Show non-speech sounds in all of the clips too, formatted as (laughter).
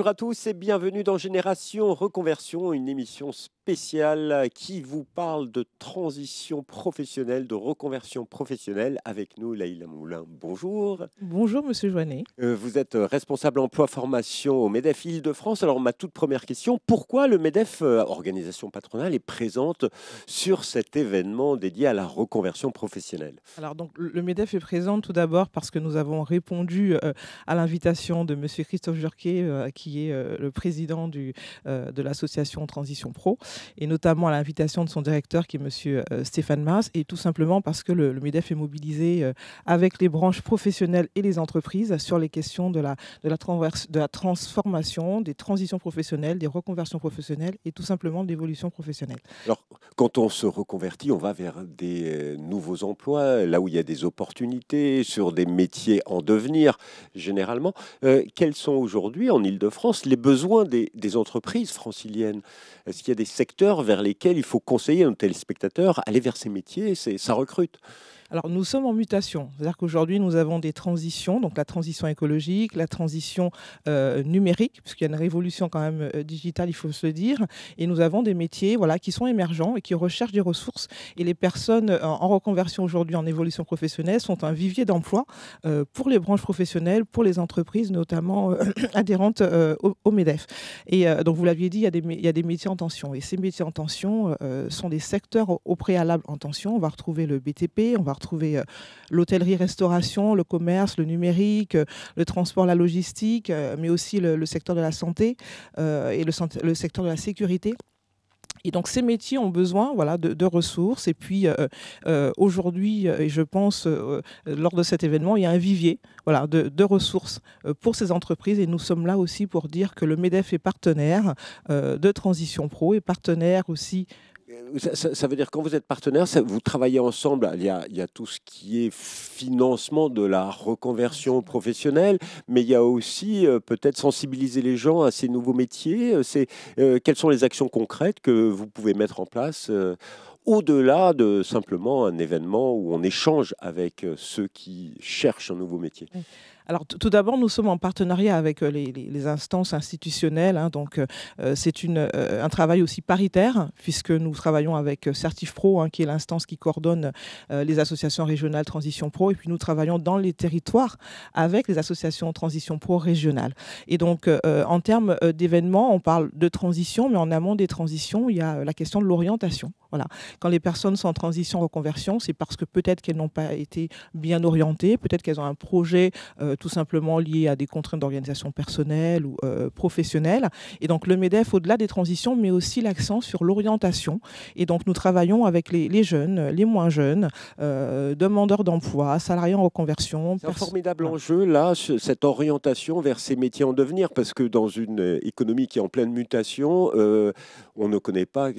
Bonjour à tous et bienvenue dans Génération Reconversion, une émission spéciale spécial qui vous parle de transition professionnelle, de reconversion professionnelle. Avec nous, Laïla Moulin, bonjour. Bonjour, monsieur Joannet. Euh, vous êtes euh, responsable emploi-formation au MEDEF Île-de-France. Alors, ma toute première question, pourquoi le MEDEF, euh, organisation patronale, est présente sur cet événement dédié à la reconversion professionnelle Alors, donc, le MEDEF est présent tout d'abord parce que nous avons répondu à l'invitation de monsieur Christophe Jurquet, qui est le président de l'association Transition Pro et notamment à l'invitation de son directeur qui est Monsieur euh, Stéphane Mars, et tout simplement parce que le, MEDEF est mobilisé euh, avec les branches professionnelles et les entreprises sur les questions de la, de la, de la transformation, des transitions professionnelles, des reconversions professionnelles et tout simplement de l'évolution professionnelle. Alors, quand on se reconvertit, on va vers des euh, nouveaux emplois, là où il y a des opportunités, sur des métiers en devenir généralement. quels sont aujourd'hui en Ile-de-France les besoins des, des entreprises franciliennes Est-ce qu'il y a des secteurs vers lesquels il faut conseiller un téléspectateurs, aller vers ces métiers, ça recrute. Alors nous sommes en mutation, c'est-à-dire qu'aujourd'hui nous avons des transitions, donc la transition écologique, la transition euh, numérique, puisqu'il y a une révolution quand même euh, digitale, il faut se le dire, et nous avons des métiers voilà, qui sont émergents et qui recherchent des ressources. Et les personnes euh, en reconversion aujourd'hui, en évolution professionnelle, sont un vivier d'emploi pour les branches professionnelles, pour les entreprises, notamment (clears throat) adhérentes au, MEDEF. Et donc vous l'aviez dit, il y, a des, métiers en tension, et ces métiers en tension sont des secteurs au, au préalable en tension. On va retrouver le BTP, on va trouver euh, l'hôtellerie-restauration, le commerce, le numérique, euh, le transport, la logistique, euh, mais aussi le, secteur de la santé et le, secteur de la sécurité. Et donc ces métiers ont besoin voilà, de, ressources. Et puis aujourd'hui, et je pense lors de cet événement, il y a un vivier voilà, de, de, ressources pour ces entreprises. Et nous sommes là aussi pour dire que le MEDEF est partenaire de Transition Pro et partenaire aussi ça, veut dire quand vous êtes partenaire, vous travaillez ensemble. Il y, a, tout ce qui est financement de la reconversion professionnelle, mais il y a aussi euh, peut-être sensibiliser les gens à ces nouveaux métiers. Euh, euh, quelles sont les actions concrètes que vous pouvez mettre en place au-delà de simplement un événement où on échange avec ceux qui cherchent un nouveau métier alors tout d'abord, nous sommes en partenariat avec euh, les, instances institutionnelles. Hein, donc euh, euh, c'est un travail aussi paritaire puisque nous travaillons avec Certif Pro, hein, qui est l'instance qui coordonne les associations régionales Transition Pro, et puis nous travaillons dans les territoires avec les associations Transition Pro régionales. Et donc en termes d'événements, on parle de transition, mais en amont des transitions, il y a la question de l'orientation. Voilà. Quand les personnes sont en transition reconversion, c'est parce que peut-être qu'elles n'ont pas été bien orientées, peut-être qu'elles ont un projet euh, tout simplement lié à des contraintes d'organisation personnelle ou euh, professionnelle. Et donc le MEDEF, au-delà des transitions, met aussi l'accent sur l'orientation. Et donc nous travaillons avec les, jeunes, les moins jeunes, euh, demandeurs d'emploi, salariés en reconversion. C'est un formidable enjeu, là, cette orientation vers ces métiers en devenir, parce que dans une économie qui est en pleine mutation, on ne connaît pas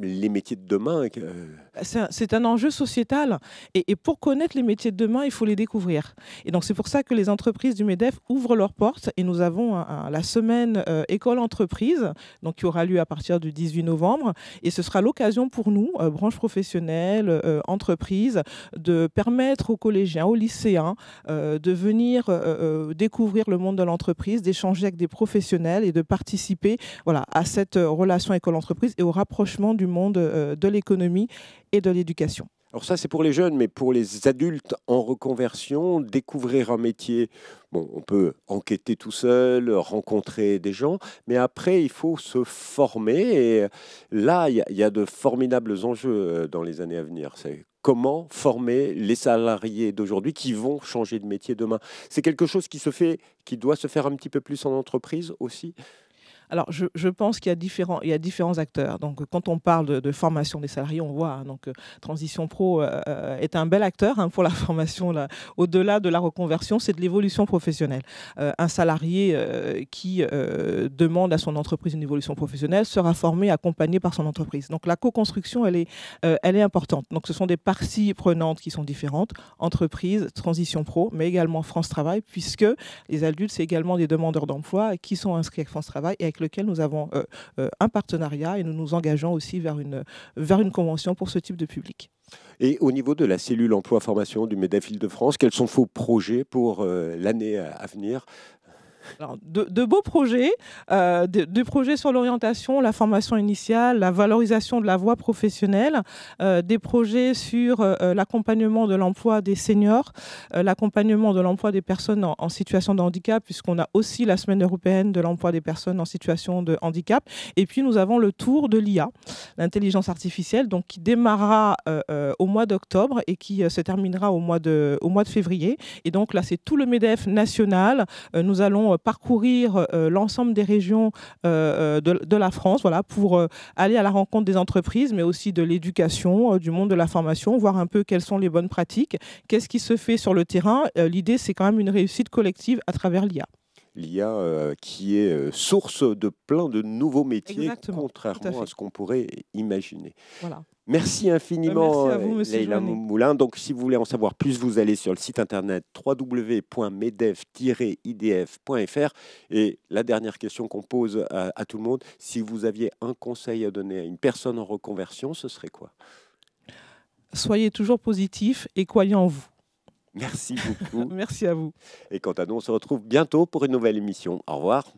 les métiers de demain. Euh, c'est un, enjeu sociétal. Et, pour connaître les métiers de demain, il faut les découvrir. Et donc, c'est pour ça que les entreprises du MEDEF ouvrent leurs portes. Et nous avons la semaine euh, école-entreprise, donc qui aura lieu à partir du 18 novembre. Et ce sera l'occasion pour nous, euh, branche professionnelle entreprise de permettre aux collégiens, aux lycéens, de venir découvrir le monde de l'entreprise, d'échanger avec des professionnels et de participer voilà, à cette relation école-entreprise et au rapprochement du monde de l'économie et de l'éducation. Alors ça, c'est pour les jeunes, mais pour les adultes en reconversion, découvrir un métier, bon, on peut enquêter tout seul, rencontrer des gens, mais après, il faut se former. Et là, il y, y, a de formidables enjeux euh, dans les années à venir. C'est comment former les salariés d'aujourd'hui qui vont changer de métier demain. C'est quelque chose qui se fait, qui doit se faire un petit peu plus en entreprise aussi. Alors, je, pense qu'il y, a différents, acteurs. Donc, quand on parle de, formation des salariés, on voit, que hein, donc, euh, Transition Pro euh, euh, est un bel acteur hein, pour la (laughs) formation. Au-delà de la reconversion, c'est de l'évolution professionnelle. un salarié qui demande à son entreprise une évolution professionnelle sera formé, accompagné par son entreprise. Donc, la co-construction, elle est, elle est importante. Donc, ce sont des parties prenantes qui sont différentes, entreprise, Transition Pro, mais également France Travail, puisque les adultes, c'est également des demandeurs d'emploi qui sont inscrits avec France Travail et avec lequel nous avons euh, euh, un partenariat et nous nous engageons aussi vers une, vers une convention pour ce type de public. Et au niveau de la cellule emploi-formation du MEDEF de france quels sont vos projets pour euh, l'année à venir de, beaux projets, euh, des projets sur l'orientation, la formation initiale, la valorisation de la voie professionnelle, euh, des projets sur euh, l'accompagnement de l'emploi des seniors, l'accompagnement de l'emploi des personnes en, situation de handicap, puisqu'on a aussi la semaine européenne de l'emploi des personnes en situation de handicap. Et puis nous avons le tour de l'IA, l'intelligence artificielle, donc qui démarrera au mois d'octobre et qui se terminera au mois, de, au mois de février. Et donc là, c'est tout le MEDEF national. nous allons parcourir euh, l'ensemble des régions euh, euh, de, la France, voilà, pour aller à la rencontre des entreprises, mais aussi de l'éducation, du monde de la formation, voir un peu quelles sont les bonnes pratiques, qu'est-ce qui se fait sur le terrain. L'idée, c'est quand même une réussite collective à travers l'IA l'IA qui est source de plein de nouveaux métiers, contrairement à, à, ce qu'on pourrait imaginer. Voilà. Merci infiniment, bah, Merci Moulin. Donc, si vous voulez en savoir plus, vous allez sur le site internet www.medef-idf.fr. Et la dernière question qu'on pose à, à, tout le monde, si vous aviez un conseil à donner à une personne en reconversion, ce serait quoi Soyez toujours positif et croyez en vous. Merci (laughs) beaucoup. Merci à vous. Et quant à nous, on se retrouve bientôt pour une nouvelle émission. Au revoir.